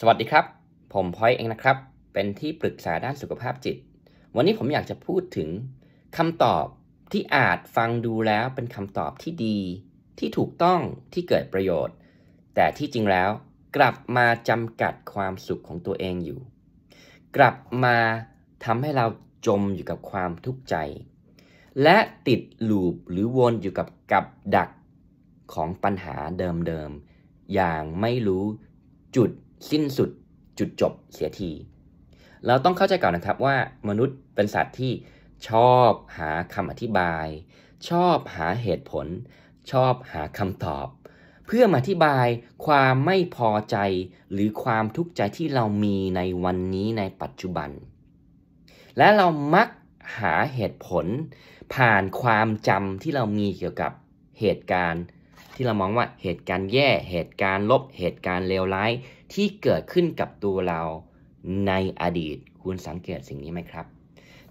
สวัสดีครับ ผมพอยเองนะครับ เป็นที่ปรึกษาด้านสุขภาพจิต วันนี้ผมอยากจะพูดถึงคำตอบที่อาจฟังดูแล้วเป็นคำตอบที่ดีที่ถูกต้องที่เกิดประโยชน์ แต่ที่จริงแล้ว กลับมาจำกัดความสุขของตัวเองอยู่ กลับมาทำให้เราจมอยู่กับความทุกข์ใจ และติดลูป หรือวนอยู่กับกับดักของปัญหาเดิมๆ อย่างไม่รู้จุดสิ้นสุดจุดจบเสียที เราต้องเข้าใจก่อนนะครับว่า มนุษย์เป็นสัตว์ที่ชอบหาคำอธิบาย ชอบหาเหตุผล ชอบหาคำตอบ เพื่อมาอธิบายความไม่พอใจหรือความทุกข์ใจที่เรามีในวันนี้ในปัจจุบัน และเรามักหาเหตุผล ผ่านความจำที่เรามีเกี่ยวกับเหตุการณ์ที่เรามองว่าเหตุการณ์แย่ เหตุการณ์ลบ เหตุการณ์เลวร้ายที่เกิดขึ้นกับตัวเรา ในอดีต คุณสังเกตสิ่งนี้ไหมครับ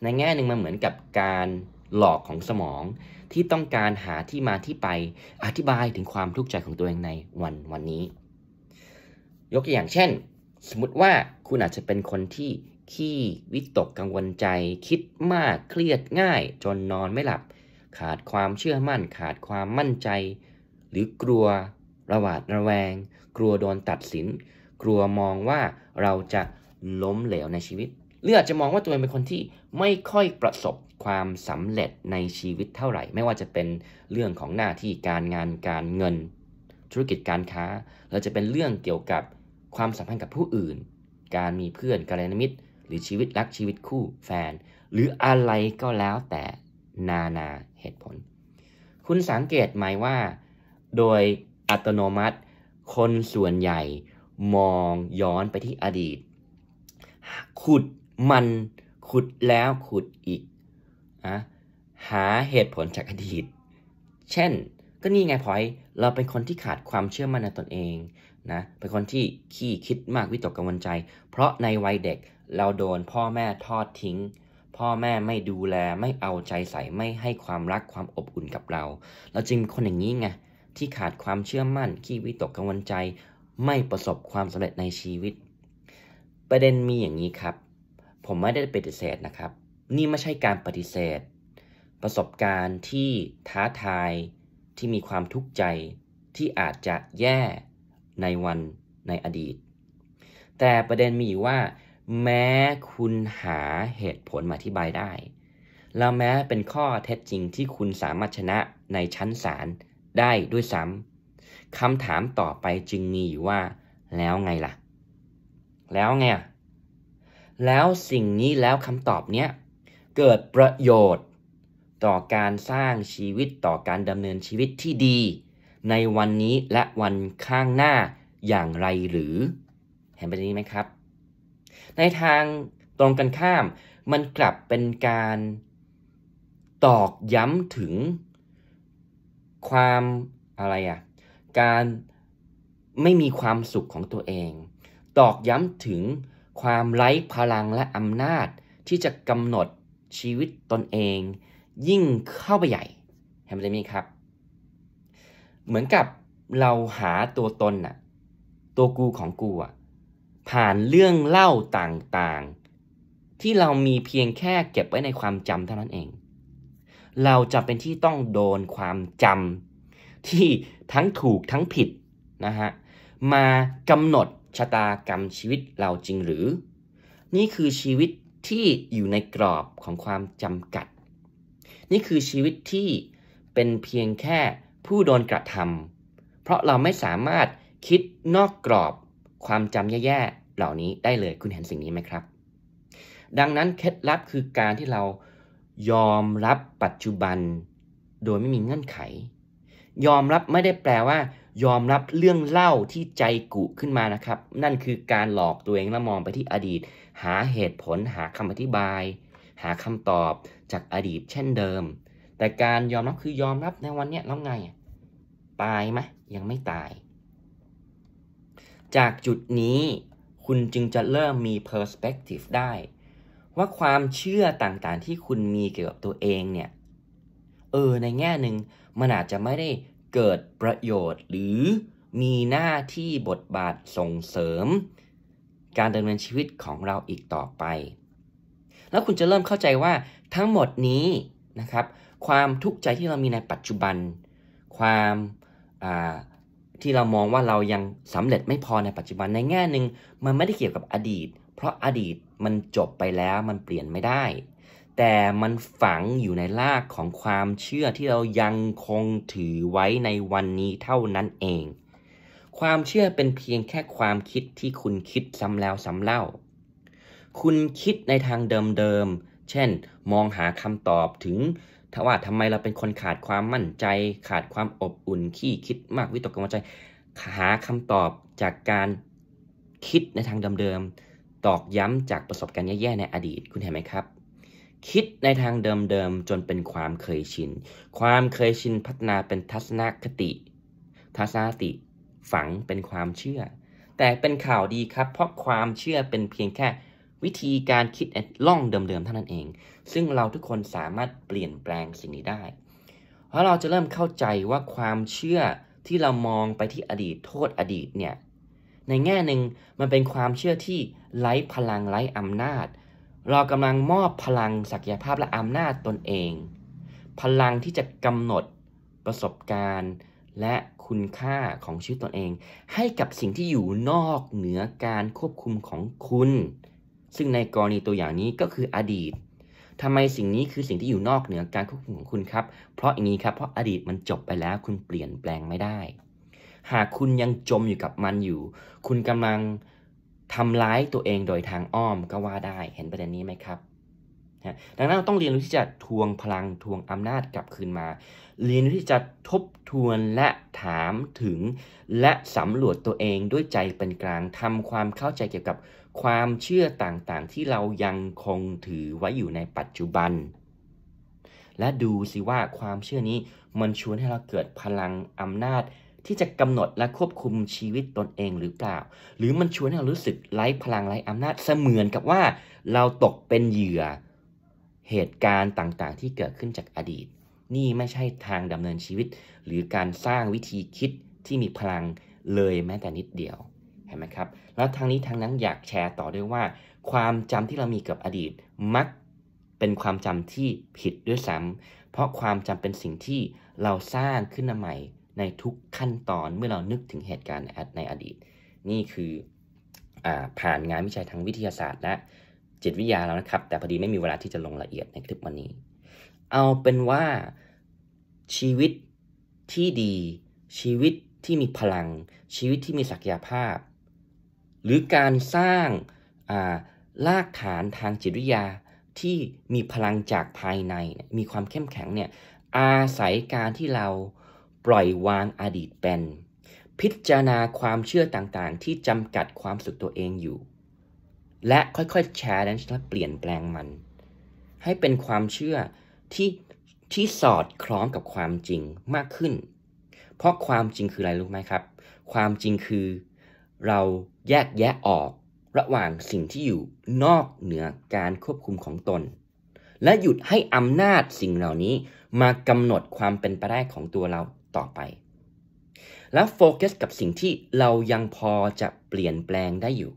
ในแง่หนึ่งมันเหมือนกับการหลอกของสมอง ที่ต้องการหาที่มาที่ไปอธิบายถึงความทุกข์ใจของตัวเองในวันวันนี้ ยกตัวอย่างเช่น สมมติว่าคุณอาจจะเป็นคนที่ขี้วิตกกังวลใจ คิดมากเครียดง่ายจนนอนไม่หลับ ขาดความเชื่อมั่นขาดความมั่นใจหรือกลัวระหวาดระแวง กลัวโดนตัดสินกลัวมองว่าเราจะล้มเหลวในชีวิตหรืออาจจะมองว่าตัวเองเป็นคนที่ไม่ค่อยประสบความสำเร็จในชีวิตเท่าไหร่ ไม่ว่าจะเป็นเรื่องของหน้าที่การงานการเงิน ธุรกิจการค้าหรือจะเป็นเรื่องเกี่ยวกับความสัมพันธ์กับผู้อื่น การมีเพื่อนกัลยาณมิตร หรือชีวิตรักชีวิตคู่แฟน หรืออะไรก็แล้วแต่นานาเหตุผล คุณสังเกตไหมว่าโดยอัตโนมัติคนส่วนใหญ่มองย้อนไปที่อดีต ขุดมันขุดแล้วขุดอีกนะหาเหตุผลจากอดีตเช่นก็นี่ไงพอยเราเป็นคนที่ขาดความเชื่อมั่นในตนเองนะเป็นคนที่ขี้คิดมากวิตกกังวลใจ เพราะในวัยเด็กเราโดนพ่อแม่ทอดทิ้ง พ่อแม่ไม่ดูแล ไม่เอาใจใส่ไม่ให้ความรักความอบอุ่นกับเรา เราจึงคนอย่างนี้ไงที่ขาดความเชื่อมั่น ขี้วิตกกังวลใจ ไม่ประสบความสำเร็จในชีวิต ประเด็นมีอย่างนี้ครับ ผมไม่ได้ปฏิเสธนะครับ นี่ไม่ใช่การปฏิเสธ ประสบการณ์ที่ท้าทาย ที่มีความทุกข์ใจ ที่อาจจะแย่ในวันในอดีต แต่ประเด็นมีว่า แม้คุณหาเหตุผลมาอธิบายได้ แล้วแม้เป็นข้อเท็จจริงที่คุณสามารถชนะในชั้นศาลได้ด้วยซ้ำคำถามต่อไปจึงมีอยู่ว่า แล้วไงล่ะ แล้วไงแล้วสิ่งนี้แล้วคำตอบเนี้ยเกิดประโยชน์ต่อการสร้างชีวิตต่อการดำเนินชีวิตที่ดี ในวันนี้และวันข้างหน้าอย่างไรหรือ เห็นประเด็นนี้ไหมครับ ในทางตรงกันข้าม มันกลับเป็นการตอกย้ำถึงความอะไรอะ่ะการไม่มีความสุขของตัวเอง ตอกย้ำถึงความไร้พลังและอำนาจ ที่จะกำหนดชีวิตตนเองยิ่งเข้าไปใหญ่เห็นไหมี่ครับ เหมือนกับเราหาตัวตนน่ะตัวกูของกูอ่ะผ่านเรื่องเล่าต่างๆ ที่เรามีเพียงแค่เก็บไว้ในความจำเท่านั้นเองเราจะเป็นที่ต้องโดนความจำที่ทั้งถูกทั้งผิดนะฮะมากำหนดชะตากรรมชีวิตเราจริงหรือ นี่คือชีวิตที่อยู่ในกรอบของความจำกัด นี่คือชีวิตที่เป็นเพียงแค่ผู้โดนกระทำเพราะเราไม่สามารถคิดนอกกรอบความจำแย่ๆเหล่านี้ได้เลยคุณเห็นสิ่งนี้ไหมครับ ดังนั้นเคล็ดลับคือการที่เรายอมรับปัจจุบัน โดยไม่มีเงื่อนไข ยอมรับไม่ได้แปลว่า ยอมรับเรื่องเล่าที่ใจกุขึ้นมานะครับ นั่นคือการหลอกตัวเองและมองไปที่อดีต หาเหตุผลหาคำอธิบาย หาคำตอบจากอดีตเช่นเดิม แต่การยอมรับคือยอมรับในวันนี้แล้วไง ตายไหมยังไม่ตาย จากจุดนี้ คุณจึงจะเริ่มมี perspective ได้ว่าความเชื่อต่างๆที่คุณมีเกี่ยวกับตัวเองเนี่ยเออในแง่หนึ่งมันอาจจะไม่ได้เกิดประโยชน์หรือมีหน้าที่บทบาทส่งเสริม การดำเนินชีวิตของเราอีกต่อไป แล้วคุณจะเริ่มเข้าใจว่าทั้งหมดนี้นะครับ ความทุกข์ใจที่เรามีในปัจจุบัน ความาที่เรามองว่าเรายังสำเร็จไม่พอในปัจจุบันในแง่หนึ่งมันไม่ได้เกี่ยวกับอดีตเพราะอดีตมันจบไปแล้วมันเปลี่ยนไม่ได้ แต่มันฝังอยู่ในรากของความเชื่อที่เรายังคงถือไว้ในวันนี้เท่านั้นเอง ความเชื่อเป็นเพียงแค่ความคิดที่คุณคิดซ้ำแล้วซ้ำเล่า คุณคิดในทางเดิมๆ เช่น มองหาคำตอบถึงว่าทำไมเราเป็นคนขาดความมั่นใจ ขาดความอบอุ่นขี้คิดมากวิตกกังวลใจหาคำตอบจากการคิดในทางเดิมๆตอกย้ำจากประสบการณ์แย่ๆในอดีตคุณเห็นไหมครับ คิดในทางเดิมๆ จนเป็นความเคยชิน ความเคยชินพัฒนาเป็นทัศนคติทัศนคติฝังเป็นความเชื่อ แต่เป็นข่าวดีครับ เพราะความเชื่อเป็นเพียงแค่ วิธีการคิดล่องเดิมๆเท่านั้นเอง ซึ่งเราทุกคนสามารถเปลี่ยนแปลงสิ่งนี้ได้ เพราะเราจะเริ่มเข้าใจว่าความเชื่อที่เรามองไปที่อดีตโทษอดีตเนี่ยในแง่หนึ่งมันเป็นความเชื่อที่ไร้พลังไร้อำนาจ เรากำลังมอบพลังศักยภาพและอำนาจตนเอง พลังที่จะกำหนดประสบการณ์และคุณค่าของชีวิตตนเอง ให้กับสิ่งที่อยู่นอกเหนือการควบคุมของคุณ ซึ่งในกรณีตัวอย่างนี้ก็คืออดีต ทำไมสิ่งนี้คือสิ่งที่อยู่นอกเหนือการควบคุมของคุณครับเพราะอย่างนี้ครับเพราะอดีตมันจบไปแล้วคุณเปลี่ยนแปลงไม่ได้หากคุณยังจมอยู่กับมันอยู่ คุณกำลังทำร้ายตัวเองโดยทางอ้อมก็ว่าได้ เห็นประเด็นนี้ไหมครับ ดังนั้นเราต้องเรียนรู้ที่จะทวงพลังทวงอำนาจกลับคืนมา เรียนรู้ที่จะทบทวนและถามถึง และสำรวจตัวเองด้วยใจเป็นกลาง ทำความเข้าใจเกี่ยวกับความเชื่อต่างๆ ที่เรายังคงถือไว้อยู่ในปัจจุบัน และดูสิว่าความเชื่อนี้มันชวนให้เราเกิดพลังอำนาจที่จะกำหนดและควบคุมชีวิตตนเองหรือเปล่า หรือมันชวนให้เรารู้สึกไร้พลังไร้อำนาจเสมือนกับว่าเราตกเป็นเหยื่อเหตุการณ์ต่างๆ ที่เกิดขึ้นจากอดีต นี่ไม่ใช่ทางดำเนินชีวิตหรือการสร้างวิธีคิดที่มีพลังเลยแม้แต่นิดเดียว เห็นไหมครับ แล้วทางนี้ทางนั้นอยากแชร์ต่อด้วยว่า ความจำที่เรามีกับอดีต มักเป็นความจำที่ผิดด้วยซ้ำ เพราะความจำเป็นสิ่งที่เราสร้างขึ้นมาใหม่ในทุกขั้นตอนเมื่อเรานึกถึงเหตุการณ์ในอดีต นี่คืออผ่านงานวิจัยทางวิทยาศาสตร์และ จิตวิทยาแล้วนะครับ แต่พอดีไม่มีเวลาที่จะลงละเอียดในคลิปวันนี้ เอาเป็นว่าชีวิตที่ดี ชีวิตที่มีพลัง ชีวิตที่มีศักยภาพ หรือการสร้างรากฐานทางจิตวิทยาที่มีพลังจากภายใน มีความเข้มแข็งเนี่ย อาศัยการที่เราปล่อยวางอดีตเป็น พิจารณาความเชื่อต่างๆ ที่จำกัดความสุขตัวเองอยู่ และค่อยๆแชร์และเปลี่ยนแปลงมัน ให้เป็นความเชื่อที่ที่สอดคล้องกับความจริงมากขึ้น เพราะความจริงคืออะไรรู้ไหมครับ ความจริงคือ เราแยกแยะออกระหว่างสิ่งที่อยู่นอกเหนือการควบคุมของตน และหยุดให้อำนาจสิ่งเหล่านี้มากำหนดความเป็นไปได้ของตัวเราต่อไป และโฟกัสกับสิ่งที่เรายังพอจะเปลี่ยนแปลงได้อยู่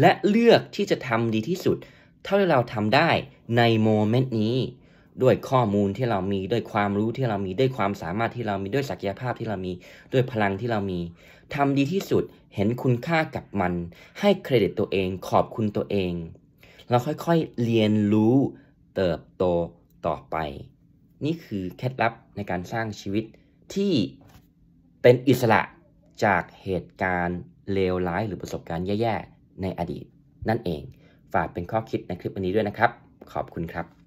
และเลือกที่จะทำดีที่สุดเท่าที่เราทำได้ในโมเมนต์นี้ ด้วยข้อมูลที่เรามี ด้วยความรู้ที่เรามี ด้วยความสามารถที่เรามี ด้วยศักยภาพที่เรามี ด้วยพลังที่เรา มีทำดีที่สุด เห็นคุณค่ากับมัน ให้เครดิตตัวเอง ขอบคุณตัวเอง เราค่อยๆ เรียนรู้ เติบโตต่อไป นี่คือเคล็ดลับในการสร้างชีวิตที่เป็นอิสระจากเหตุการณ์เลวร้ายหรือประสบการณ์แย่ ๆ ในอดีต นั่นเองฝากเป็นข้อคิดในคลิปวันนี้ด้วยนะครับ ขอบคุณครับ